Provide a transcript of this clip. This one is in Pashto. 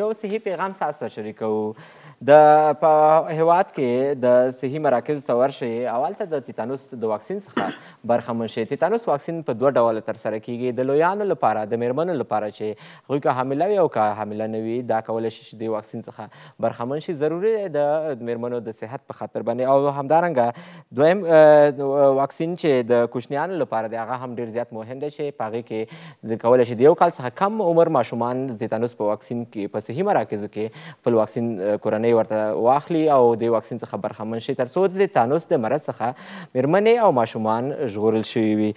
یو صحي پیغام تاسو سره شریکوو د په هیواد کې د صحي مراکزو ته ورشئ او هلته د تیتانوس د واکسین څخه برخمن شئ تیتانوس واکسین په دوه ډوله ترسره کیږي د لویانو لپاره د میرمنو لپاره چې هغوی که حامله وي او که حامله نه وي دا کولی شي چې د واکسین څخه برخمن شي ضروري دی د میرمنو د صحت په خاطر باندې او همدارنګه دویم واکسین چې د کوچنیانو لپاره دی هغه هم ډېر زیات مهم دی چې په هغې کې کولی شي د یو کال څخه کم عمر ماشومان د تیتانوس په واکسین کې په په صحي مراکزو کې خپل واکسین کورنۍ ورته واخلي او د واکسین څخه برخمن شي ترڅو د تانوس د مرض څخه میرمنې او ماشومان ژغورل شوي وي